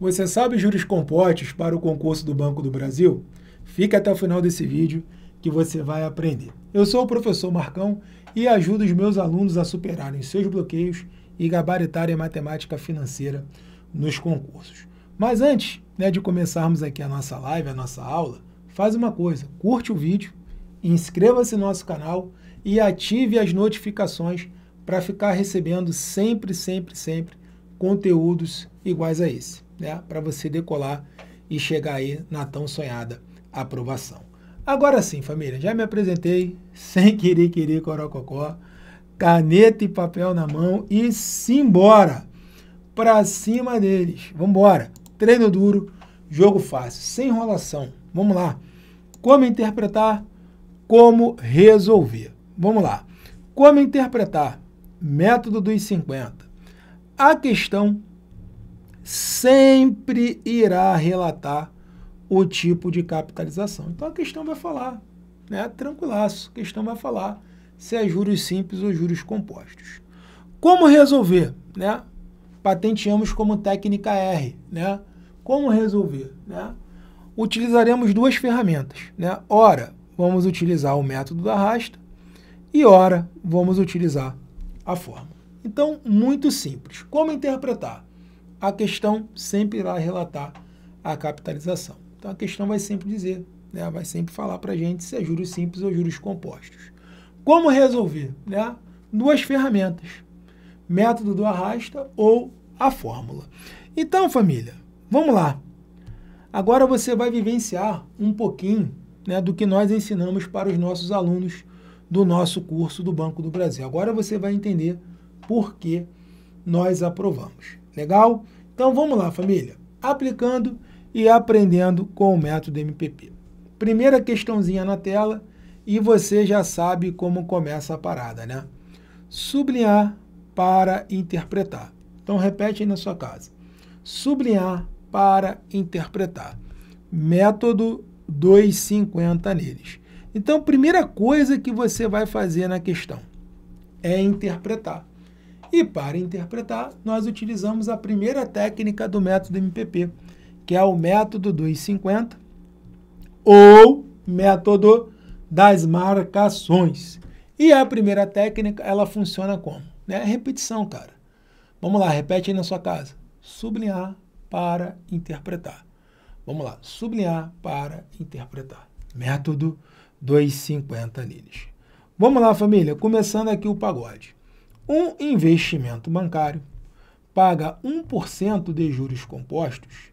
Você sabe juros compostos para o concurso do Banco do Brasil? Fique até o final desse vídeo que você vai aprender. Eu sou o professor Marcão e ajudo os meus alunos a superarem seus bloqueios e gabaritarem a matemática financeira nos concursos. Mas antes né, de começarmos aqui a nossa live, a nossa aula, faz uma coisa, curte o vídeo, inscreva-se no nosso canal e ative as notificações para ficar recebendo sempre, sempre, sempre conteúdos iguais a esse né, para você decolar e chegar aí na tão sonhada aprovação. Agora sim, família, já me apresentei sem querer, querer, corococó, caneta e papel na mão e simbora para cima deles. Vamos embora. Treino duro, jogo fácil, sem enrolação. Vamos lá. Como interpretar, como resolver. Vamos lá. Como interpretar? Método dos 50. A questão sempre irá relatar o tipo de capitalização. Então a questão vai falar, né? Tranquilaço, a questão vai falar se é juros simples ou juros compostos. Como resolver, né? Patenteamos como técnica R, né? Como resolver, né? Utilizaremos duas ferramentas, né? Ora, vamos utilizar o método da rasta e ora, vamos utilizar a forma. Então, muito simples. Como interpretar? a questão sempre irá relatar a capitalização. Então a questão vai sempre dizer, né, vai sempre falar para a gente se é juros simples ou juros compostos. Como resolver? Né? Duas ferramentas, método do arrasta ou a fórmula. Então, família, vamos lá. Agora você vai vivenciar um pouquinho né, do que nós ensinamos para os nossos alunos do nosso curso do Banco do Brasil. Agora você vai entender por que nós aprovamos. Legal? Então vamos lá, família. Aplicando e aprendendo com o método MPP. Primeira questãozinha na tela e você já sabe como começa a parada, né? Sublinhar para interpretar. Então repete aí na sua casa. Sublinhar para interpretar. Método 250 neles. Então, primeira coisa que você vai fazer na questão é interpretar. E para interpretar, nós utilizamos a primeira técnica do método MPP, que é o método 250 ou método das marcações. E a primeira técnica, ela funciona como? Né? Repetição, cara. Vamos lá, repete aí na sua casa. Sublinhar para interpretar. Vamos lá, sublinhar para interpretar. Método 250, 50 Vamos lá, família, começando aqui o pagode. Um investimento bancário paga 1% de juros compostos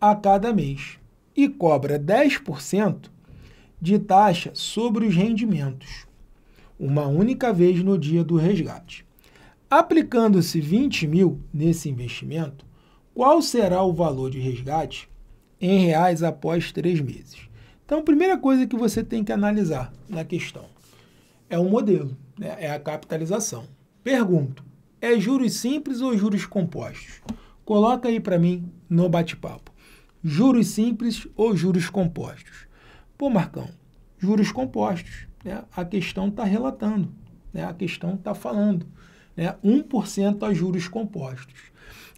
a cada mês e cobra 10% de taxa sobre os rendimentos, uma única vez no dia do resgate. Aplicando-se 20 mil nesse investimento, qual será o valor de resgate em reais após três meses? Então, a primeira coisa que você tem que analisar na questão é o modelo, né? é a capitalização. Pergunto, é juros simples ou juros compostos? Coloca aí para mim no bate-papo. Juros simples ou juros compostos? Pô, Marcão, juros compostos. Né? A questão está relatando, né? a questão está falando. Né? 1% a juros compostos.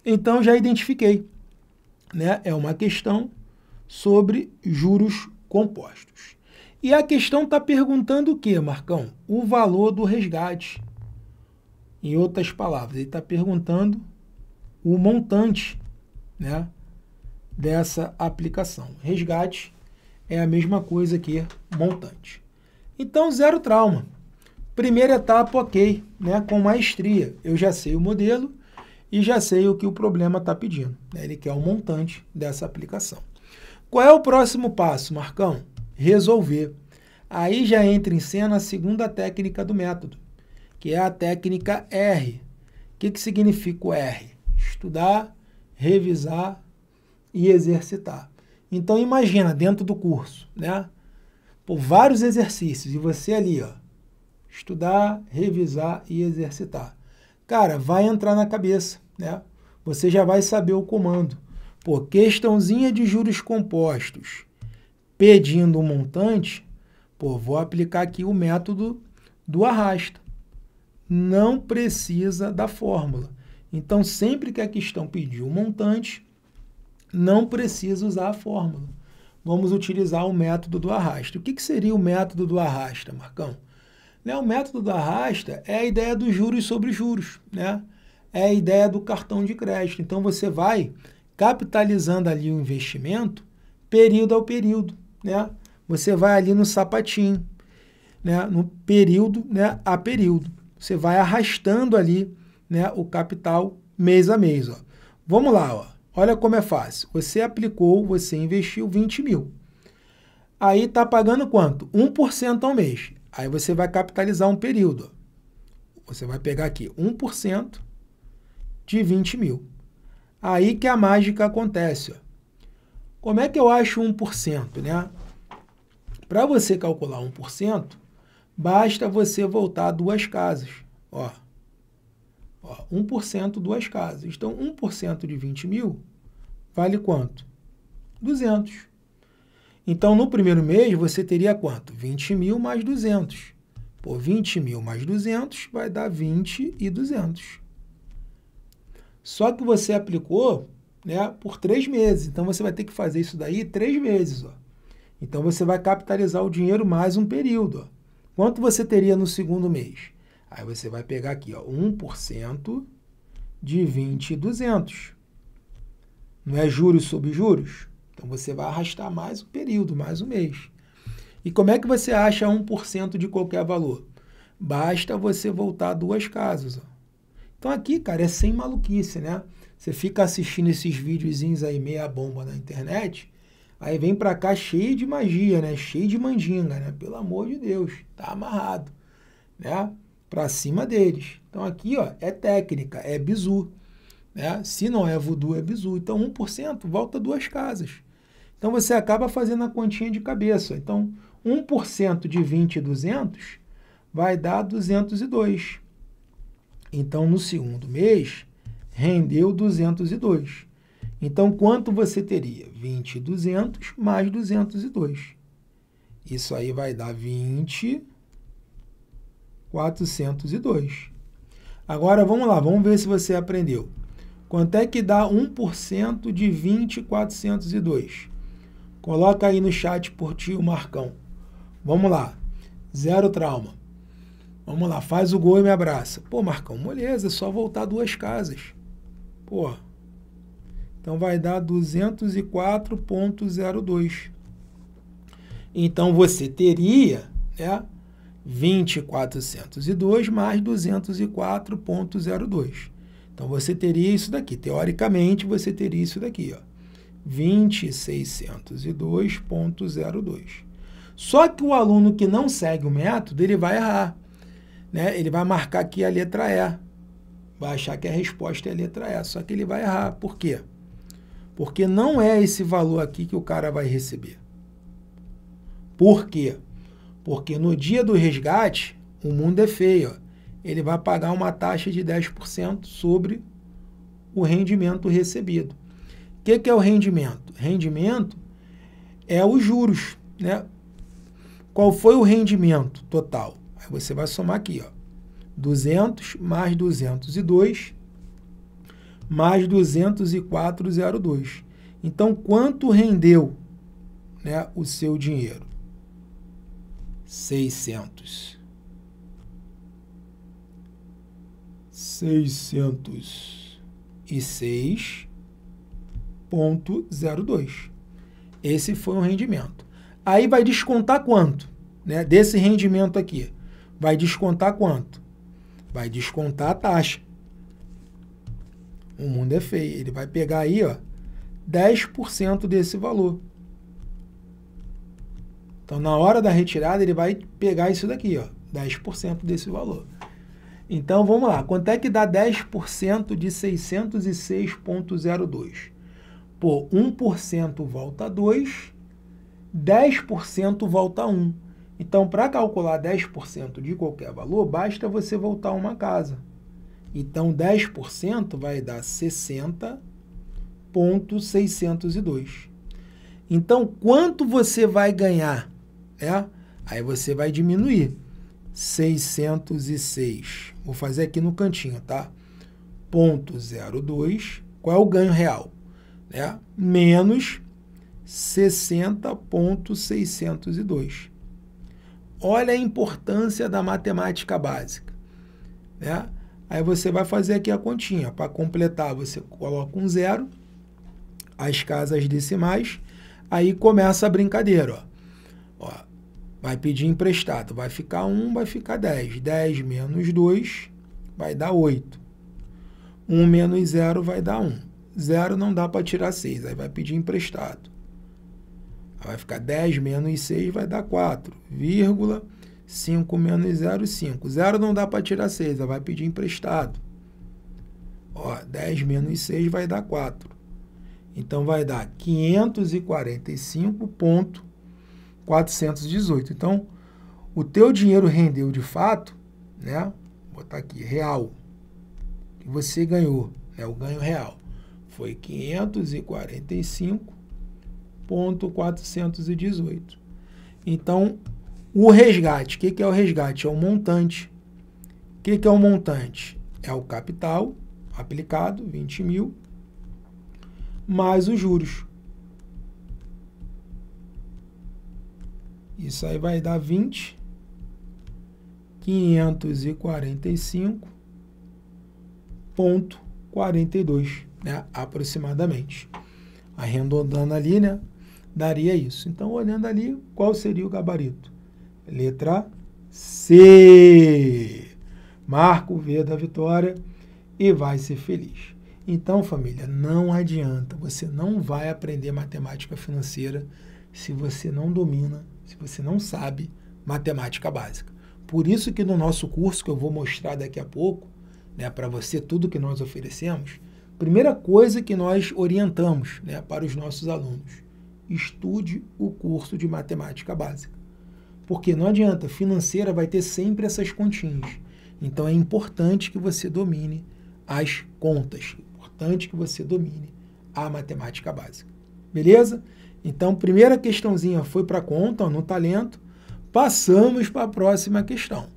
Então, já identifiquei. Né? É uma questão sobre juros compostos. E a questão está perguntando o que, Marcão? O valor do resgate. Em outras palavras, ele está perguntando o montante né, dessa aplicação. Resgate é a mesma coisa que montante. Então, zero trauma. Primeira etapa, ok, né, com maestria. Eu já sei o modelo e já sei o que o problema está pedindo. Né? Ele quer o um montante dessa aplicação. Qual é o próximo passo, Marcão? Resolver. Aí já entra em cena a segunda técnica do método, que é a técnica R. O que, que significa o R? Estudar, revisar e exercitar. Então imagina dentro do curso, né? Por vários exercícios e você ali, ó, estudar, revisar e exercitar. Cara, vai entrar na cabeça, né? Você já vai saber o comando. Por questãozinha de juros compostos, pedindo um montante, pô, vou aplicar aqui o método do arrasto não precisa da fórmula. Então, sempre que a questão pedir o um montante, não precisa usar a fórmula. Vamos utilizar o método do arrasto. O que, que seria o método do arrasta, Marcão? Né, o método do arrasta é a ideia dos juros sobre juros, né? é a ideia do cartão de crédito. Então, você vai capitalizando ali o investimento período ao período. Né? Você vai ali no sapatinho, né? no período né? a período você vai arrastando ali né, o capital mês a mês. Ó. Vamos lá, ó. olha como é fácil. Você aplicou, você investiu 20 mil. Aí está pagando quanto? 1% ao mês. Aí você vai capitalizar um período. Você vai pegar aqui 1% de 20 mil. Aí que a mágica acontece. Ó. Como é que eu acho 1%? Né? Para você calcular 1%, Basta você voltar duas casas. Ó, ó 1%, duas casas. Então, 1% de 20 mil vale quanto? 200. Então, no primeiro mês, você teria quanto? 20 mil mais 200. Por 20 mil mais 200 vai dar 20 e 200. Só que você aplicou né, por três meses. Então, você vai ter que fazer isso daí três vezes. Ó. Então, você vai capitalizar o dinheiro mais um período. Ó. Quanto você teria no segundo mês? Aí você vai pegar aqui, ó, 1% de 20,200. Não é juros sobre juros? Então você vai arrastar mais um período, mais um mês. E como é que você acha 1% de qualquer valor? Basta você voltar duas casas. Ó. Então aqui, cara, é sem maluquice, né? Você fica assistindo esses videozinhos aí meia bomba na internet Aí vem para cá cheio de magia, né? Cheio de mandinga, né? Pelo amor de Deus, tá amarrado, né? Para cima deles. Então aqui, ó, é técnica, é bizu, né? Se não é voodoo, é bizu. Então 1% volta duas casas. Então você acaba fazendo a continha de cabeça. Então 1% de 20 e 200 vai dar 202. Então no segundo mês rendeu 202. Então, quanto você teria? 20,200 mais 202. Isso aí vai dar 20,402. Agora, vamos lá, vamos ver se você aprendeu. Quanto é que dá 1% de 20,402? Coloca aí no chat por ti o Marcão. Vamos lá. Zero trauma. Vamos lá, faz o gol e me abraça. Pô, Marcão, moleza, é só voltar duas casas. Pô, então vai dar 204,02. Então você teria né, 20,402 mais 204,02. Então você teria isso daqui. Teoricamente você teria isso daqui, ó. 2602.02. Só que o aluno que não segue o método, ele vai errar. Né? Ele vai marcar aqui a letra E. Vai achar que a resposta é a letra E, só que ele vai errar. Por quê? Porque não é esse valor aqui que o cara vai receber. Por quê? Porque no dia do resgate, o mundo é feio. Ó. Ele vai pagar uma taxa de 10% sobre o rendimento recebido. O que, que, é o rendimento? Rendimento é os juros. Né? Qual foi o rendimento total? Aí você vai somar aqui, ó, 200 mais 202 mais 204,02. Então, quanto rendeu né, o seu dinheiro? 600. 606,02. Esse foi o rendimento. Aí vai descontar quanto? Né, desse rendimento aqui. Vai descontar quanto? Vai descontar a taxa. O mundo é feio. Ele vai pegar aí, ó, 10% desse valor. Então, na hora da retirada, ele vai pegar isso daqui, ó, 10% desse valor. Então, vamos lá. Quanto é que dá 10% de 606,02? Pô, 1% volta 2, 10% volta 1. Então, para calcular 10% de qualquer valor, basta você voltar uma casa. Então, 10% vai dar 60,602. Então, quanto você vai ganhar? É? Aí você vai diminuir. 606. Vou fazer aqui no cantinho, tá? Ponto 02. Qual é o ganho real? é Menos 60,602. Olha a importância da matemática básica. Né? Aí você vai fazer aqui a continha. Para completar, você coloca um zero, as casas decimais, aí começa a brincadeira. Ó. Ó, vai pedir emprestado, vai ficar 1, vai ficar 10. 10 menos 2 vai dar 8. 1 menos 0 vai dar 1. 0 não dá para tirar 6, aí vai pedir emprestado. vai ficar 10 menos 6 vai dar 4, vírgula 5 menos 0, 5. 0 não dá para tirar 6, ela vai pedir emprestado. Ó, 10 menos 6 vai dar 4. Então, vai dar 545,418. Então, o teu dinheiro rendeu de fato, né? Vou botar aqui, real. Que você ganhou, né? O ganho real. Foi 545,418. Então, o resgate, o que, que é o resgate? É o montante. O que, que é o montante? É o capital aplicado, 20 mil, mais os juros. Isso aí vai dar 20, 545,42, né? aproximadamente. Arredondando ali, né? daria isso. Então, olhando ali, qual seria o gabarito? Letra C. Marco o V da vitória e vai ser feliz. Então, família, não adianta. Você não vai aprender matemática financeira se você não domina, se você não sabe matemática básica. Por isso que no nosso curso, que eu vou mostrar daqui a pouco, né, para você tudo que nós oferecemos, primeira coisa que nós orientamos né, para os nossos alunos, estude o curso de matemática básica. Porque não adianta, financeira vai ter sempre essas continhas. Então é importante que você domine as contas, é importante que você domine a matemática básica. Beleza? Então, primeira questãozinha foi para conta, no talento. Passamos para a próxima questão.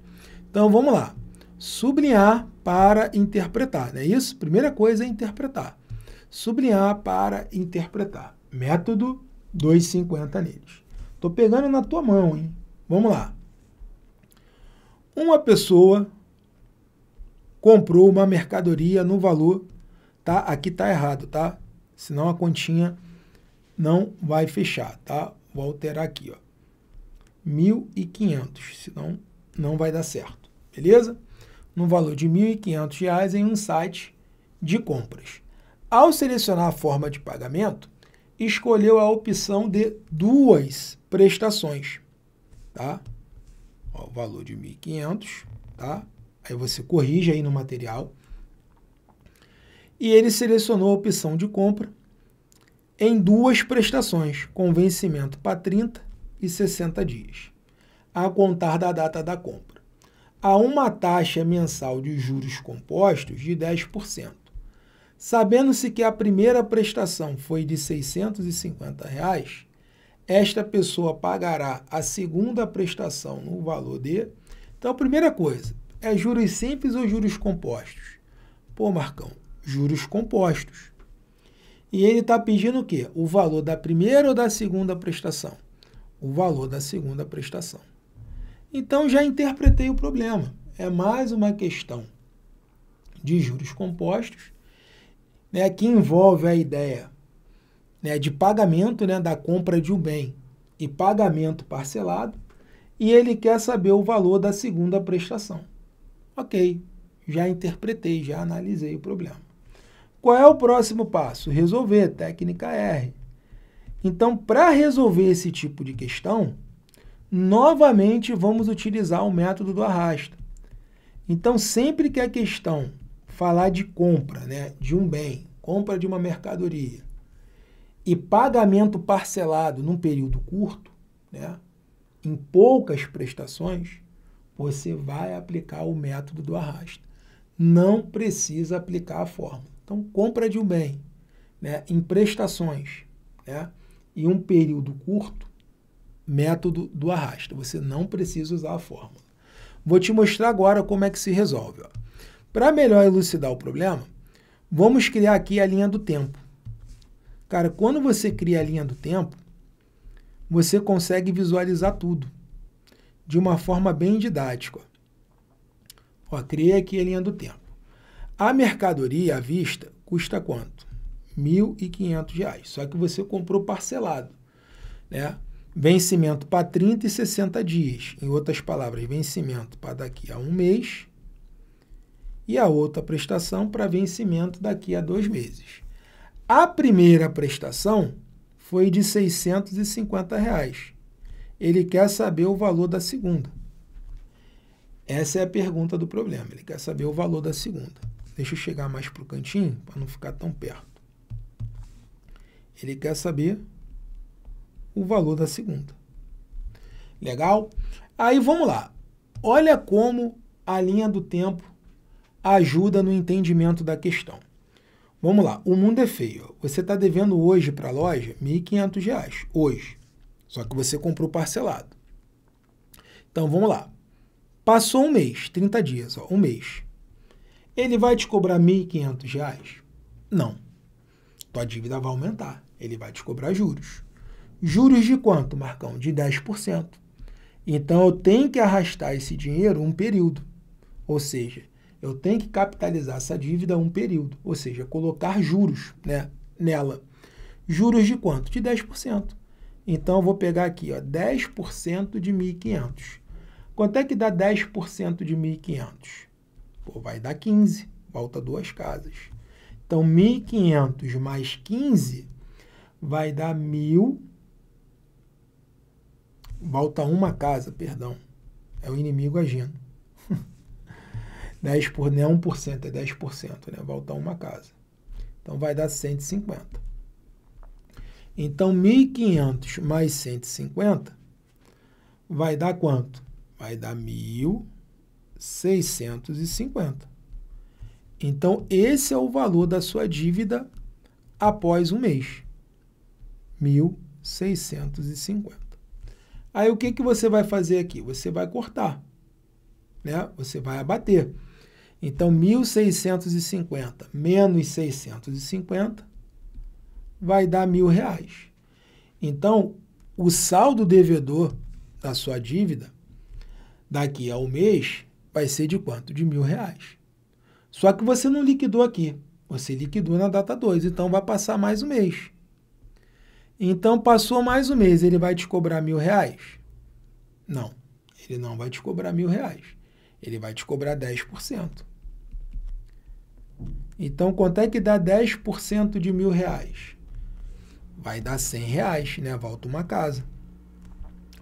Então, vamos lá. Sublinhar para interpretar, não é isso? Primeira coisa é interpretar. Sublinhar para interpretar. Método 250 neles. Estou pegando na tua mão, hein? Vamos lá. Uma pessoa comprou uma mercadoria no valor, tá? Aqui tá errado, tá? Senão a continha não vai fechar, tá? Vou alterar aqui, ó. 1.500, senão não vai dar certo, beleza? No valor de R$ 1.500 em um site de compras. Ao selecionar a forma de pagamento, escolheu a opção de duas prestações tá? Ó, o valor de 1.500, tá? Aí você corrige aí no material. E ele selecionou a opção de compra em duas prestações, com vencimento para 30 e 60 dias, a contar da data da compra. Há uma taxa mensal de juros compostos de 10%. Sabendo-se que a primeira prestação foi de R$ 650, reais, esta pessoa pagará a segunda prestação no valor de. Então, a primeira coisa, é juros simples ou juros compostos? Pô, Marcão, juros compostos. E ele está pedindo o quê? O valor da primeira ou da segunda prestação? O valor da segunda prestação. Então, já interpretei o problema. É mais uma questão de juros compostos, né, que envolve a ideia né, de pagamento né, da compra de um bem e pagamento parcelado, e ele quer saber o valor da segunda prestação. Ok, já interpretei, já analisei o problema. Qual é o próximo passo? Resolver, técnica R. Então, para resolver esse tipo de questão, novamente vamos utilizar o método do arrasta. Então, sempre que a questão falar de compra né, de um bem, compra de uma mercadoria, e pagamento parcelado num período curto, né, em poucas prestações, você vai aplicar o método do arrasta. Não precisa aplicar a fórmula. Então, compra de um bem né, em prestações né, e um período curto, método do arrasta. Você não precisa usar a fórmula. Vou te mostrar agora como é que se resolve. Para melhor elucidar o problema, vamos criar aqui a linha do tempo. Cara, quando você cria a linha do tempo, você consegue visualizar tudo de uma forma bem didática. Ó, criei aqui a linha do tempo. A mercadoria à vista custa quanto? R$ 1.500. Só que você comprou parcelado, né? Vencimento para 30 e 60 dias. Em outras palavras, vencimento para daqui a um mês e a outra prestação para vencimento daqui a dois meses. A primeira prestação foi de 650 reais. Ele quer saber o valor da segunda. Essa é a pergunta do problema. Ele quer saber o valor da segunda. Deixa eu chegar mais para o cantinho para não ficar tão perto. Ele quer saber o valor da segunda. Legal? Aí vamos lá. Olha como a linha do tempo ajuda no entendimento da questão. Vamos lá, o mundo é feio. Você está devendo hoje para a loja R$ 1.500, hoje. Só que você comprou parcelado. Então, vamos lá. Passou um mês, 30 dias, ó, um mês. Ele vai te cobrar R$ 1.500? Não. Tua dívida vai aumentar. Ele vai te cobrar juros. Juros de quanto, Marcão? De 10%. Então eu tenho que arrastar esse dinheiro um período. Ou seja, eu tenho que capitalizar essa dívida um período, ou seja, colocar juros né, nela. Juros de quanto? De 10%. Então, eu vou pegar aqui ó, 10% de 1.500. Quanto é que dá 10% de 1.500? Pô, vai dar 15, falta duas casas. Então, 1.500 mais 15 vai dar 1.000, volta uma casa, perdão, é o inimigo agindo. 10 por, não é 1%, é 10%, né? Voltar uma casa. Então, vai dar 150. Então, 1.500 mais 150 vai dar quanto? Vai dar 1.650. Então, esse é o valor da sua dívida após um mês. 1.650. Aí, o que, que você vai fazer aqui? Você vai cortar, né? Você vai abater. Então, 1.650 menos 650 vai dar mil reais. Então, o saldo devedor da sua dívida daqui ao mês vai ser de quanto? De mil reais. Só que você não liquidou aqui, você liquidou na data 2, então vai passar mais um mês. Então, passou mais um mês, ele vai te cobrar mil reais? Não, ele não vai te cobrar mil reais. Ele vai te cobrar 10%. Então, quanto é que dá 10% de mil reais? Vai dar 100 reais, né? Volta uma casa.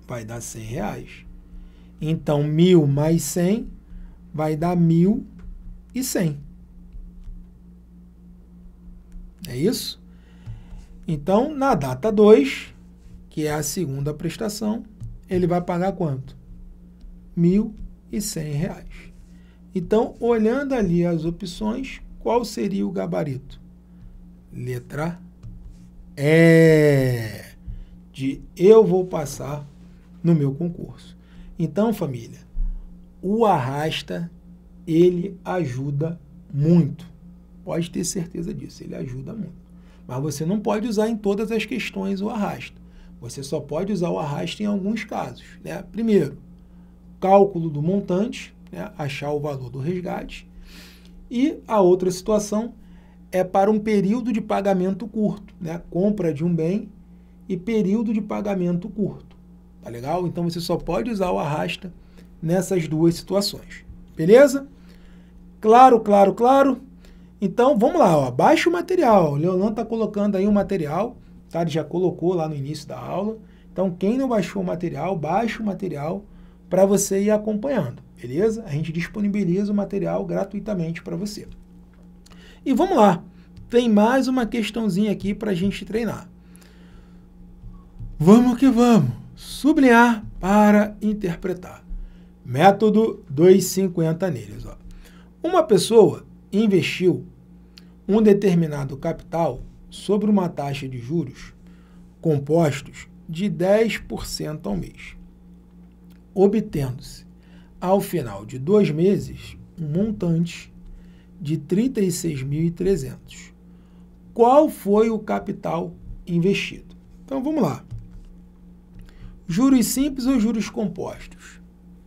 Vai dar 100 reais. Então, mil mais 100 vai dar mil e 100. É isso? Então, na data 2, que é a segunda prestação, ele vai pagar quanto? R$ reais. Então, olhando ali as opções, qual seria o gabarito? Letra E, de eu vou passar no meu concurso. Então, família, o arrasta, ele ajuda muito. Pode ter certeza disso, ele ajuda muito. Mas você não pode usar em todas as questões o arrasta. Você só pode usar o arrasta em alguns casos. Né? Primeiro, cálculo do montante, né? achar o valor do resgate. E a outra situação é para um período de pagamento curto, né? Compra de um bem e período de pagamento curto. Tá legal? Então você só pode usar o arrasta nessas duas situações. Beleza? Claro, claro, claro. Então vamos lá, ó. baixa o material. O Leonan está colocando aí o material, tá? Ele já colocou lá no início da aula. Então quem não baixou o material, baixa o material para você ir acompanhando, beleza? A gente disponibiliza o material gratuitamente para você. E vamos lá, tem mais uma questãozinha aqui para a gente treinar. Vamos que vamos! Sublinhar para interpretar. Método 250 neles. Ó. Uma pessoa investiu um determinado capital sobre uma taxa de juros compostos de 10% ao mês obtendo-se, ao final de dois meses, um montante de 36.300. Qual foi o capital investido? Então vamos lá. Juros simples ou juros compostos?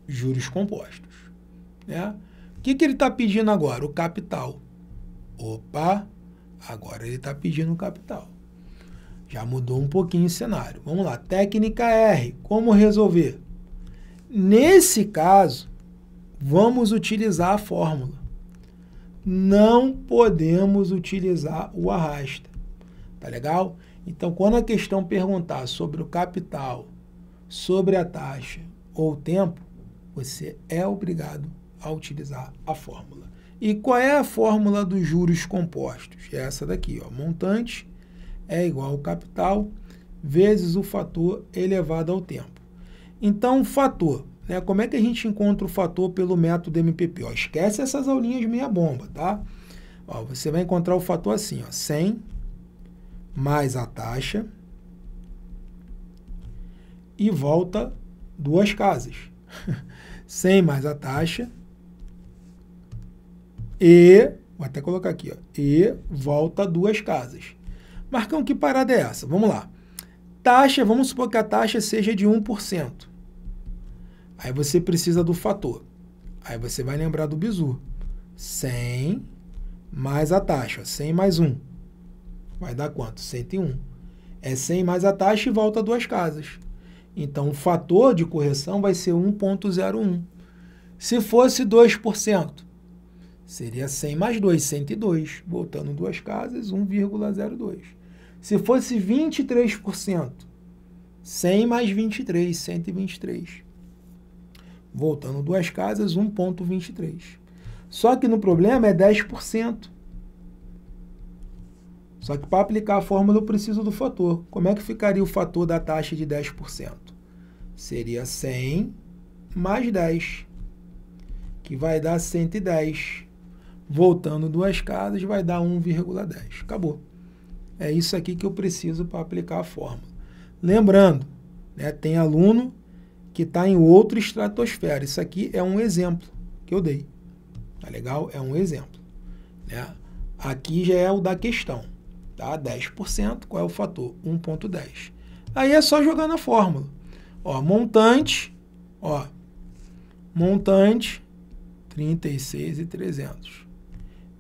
Juros compostos. Né? O que, que ele está pedindo agora? O capital. Opa, agora ele está pedindo o capital. Já mudou um pouquinho o cenário. Vamos lá, técnica R, como resolver? Nesse caso, vamos utilizar a fórmula. Não podemos utilizar o arrasta. Tá legal? Então, quando a questão perguntar sobre o capital, sobre a taxa ou o tempo, você é obrigado a utilizar a fórmula. E qual é a fórmula dos juros compostos? É essa daqui, ó. Montante é igual ao capital vezes o fator elevado ao tempo. Então, fator. Né? Como é que a gente encontra o fator pelo método MPP? Ó, esquece essas aulinhas meia-bomba, tá? Ó, você vai encontrar o fator assim, ó, 100 mais a taxa e volta duas casas. 100 mais a taxa e, vou até colocar aqui, ó, e volta duas casas. Marcão, que parada é essa? Vamos lá taxa, vamos supor que a taxa seja de 1%. Aí você precisa do fator. Aí você vai lembrar do bizu. 100 mais a taxa, 100 mais 1. Vai dar quanto? 101. É 100 mais a taxa e volta duas casas. Então, o fator de correção vai ser 1.01. Se fosse 2%, seria 100 mais 2, 102. Voltando duas casas, 1,02. Se fosse 23%, 100 mais 23, 123. Voltando duas casas, 1,23. Só que no problema é 10%. Só que para aplicar a fórmula eu preciso do fator. Como é que ficaria o fator da taxa de 10%? Seria 100 mais 10, que vai dar 110. Voltando duas casas, vai dar 1,10. Acabou é isso aqui que eu preciso para aplicar a fórmula. Lembrando, né, tem aluno que está em outra estratosfera. Isso aqui é um exemplo que eu dei. Tá legal? É um exemplo. Né? Aqui já é o da questão. Tá? 10%, qual é o fator? 1.10. Aí é só jogar na fórmula. Ó, montante, ó, montante 36 e 300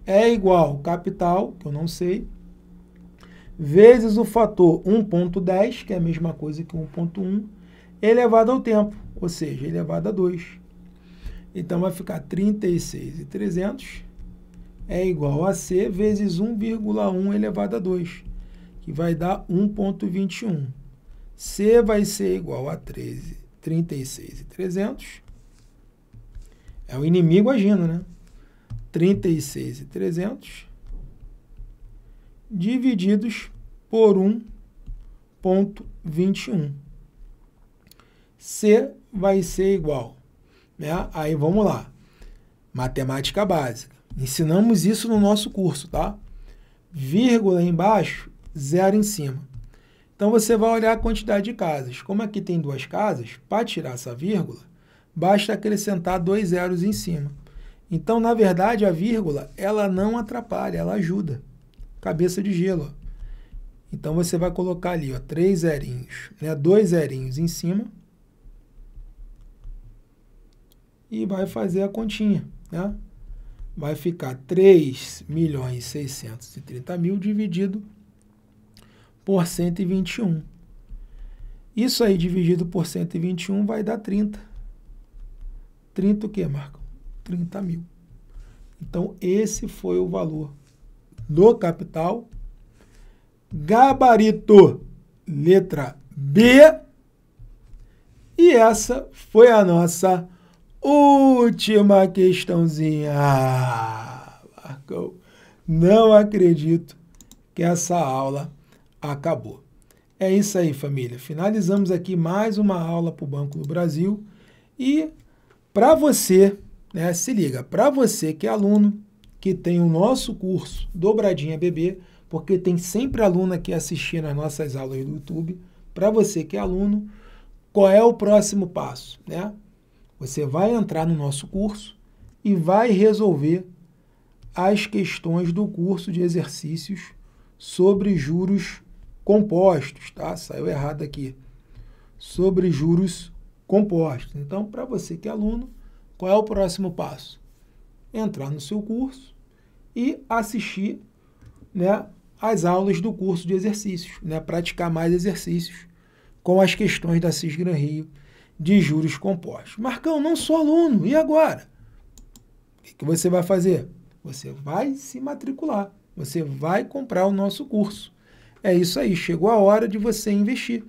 é igual capital, que eu não sei, vezes o fator 1.10, que é a mesma coisa que 1.1, é elevado ao tempo, ou seja, é elevado a 2. Então, vai ficar 36,300 é igual a C vezes 1,1 elevado a 2, que vai dar 1,21. C vai ser igual a 13, 36,300. É o inimigo agindo, né? 36,300 divididos por 1.21. C vai ser igual. Né? Aí vamos lá. Matemática básica. Ensinamos isso no nosso curso, tá? Vírgula embaixo, zero em cima. Então você vai olhar a quantidade de casas. Como aqui tem duas casas, para tirar essa vírgula, basta acrescentar dois zeros em cima. Então, na verdade, a vírgula, ela não atrapalha, ela ajuda cabeça de gelo. Então você vai colocar ali, ó, três zerinhos, né? Dois zerinhos em cima e vai fazer a continha, né? Vai ficar 3 milhões 630 mil dividido por 121. Isso aí dividido por 121 vai dar 30. 30 o que, Marco? 30 mil. Então, esse foi o valor do capital. Gabarito, letra B. E essa foi a nossa última questãozinha. Marcão, não acredito que essa aula acabou. É isso aí, família. Finalizamos aqui mais uma aula para o Banco do Brasil. E para você, né, se liga, para você que é aluno, que tem o nosso curso Dobradinha Bebê, porque tem sempre aluno aqui assistindo as nossas aulas do YouTube. Para você que é aluno, qual é o próximo passo? Né? Você vai entrar no nosso curso e vai resolver as questões do curso de exercícios sobre juros compostos, tá? Saiu errado aqui. Sobre juros compostos. Então, para você que é aluno, qual é o próximo passo? Entrar no seu curso e assistir né, às aulas do curso de exercícios, né, praticar mais exercícios com as questões da Cisgran Rio de juros compostos. Marcão, não sou aluno, e agora? O que, que você vai fazer? Você vai se matricular, você vai comprar o nosso curso. É isso aí, chegou a hora de você investir.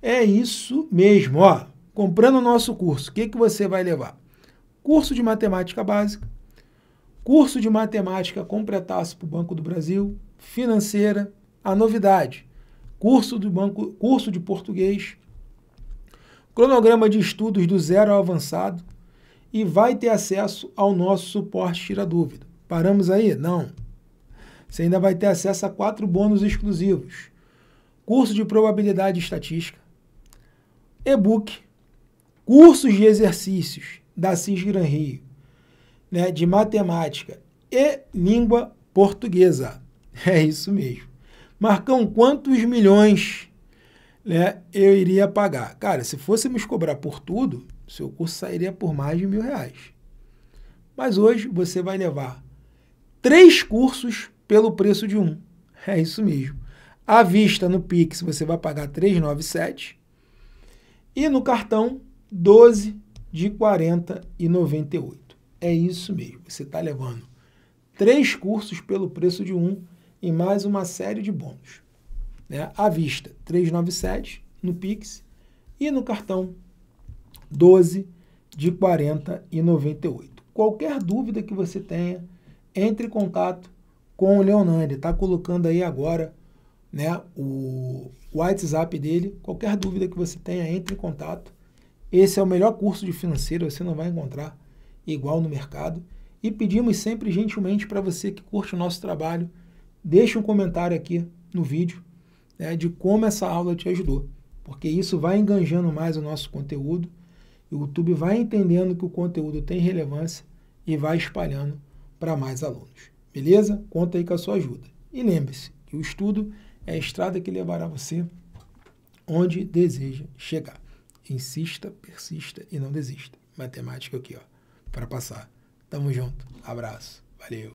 É isso mesmo, ó. Comprando o nosso curso, o que, que você vai levar? Curso de matemática básica, curso de matemática completasse para o Banco do Brasil, financeira, a novidade, curso, do banco, curso de português, cronograma de estudos do zero ao avançado e vai ter acesso ao nosso suporte Tira Dúvida. Paramos aí? Não. Você ainda vai ter acesso a quatro bônus exclusivos: curso de probabilidade e estatística, e-book, cursos de exercícios da CIS Gran Rio né, de matemática e língua portuguesa. É isso mesmo. Marcão, quantos milhões né, eu iria pagar? Cara, se fôssemos cobrar por tudo, seu curso sairia por mais de mil reais. Mas hoje você vai levar três cursos pelo preço de um. É isso mesmo. À vista no Pix você vai pagar 397 e no cartão 12 de 40 e 98. É isso mesmo. Você está levando três cursos pelo preço de um e mais uma série de bônus. Né? À vista, 397 no Pix e no cartão 12 de 40 e 98. Qualquer dúvida que você tenha, entre em contato com o Leonardo. Está colocando aí agora né, o WhatsApp dele. Qualquer dúvida que você tenha, entre em contato. Esse é o melhor curso de financeiro, você não vai encontrar igual no mercado. E pedimos sempre gentilmente para você que curte o nosso trabalho, deixe um comentário aqui no vídeo né, de como essa aula te ajudou, porque isso vai enganjando mais o nosso conteúdo, o YouTube vai entendendo que o conteúdo tem relevância e vai espalhando para mais alunos. Beleza? Conta aí com a sua ajuda. E lembre-se que o estudo é a estrada que levará você onde deseja chegar. Insista, persista e não desista. Matemática aqui, ó para passar. Tamo junto. Abraço. Valeu.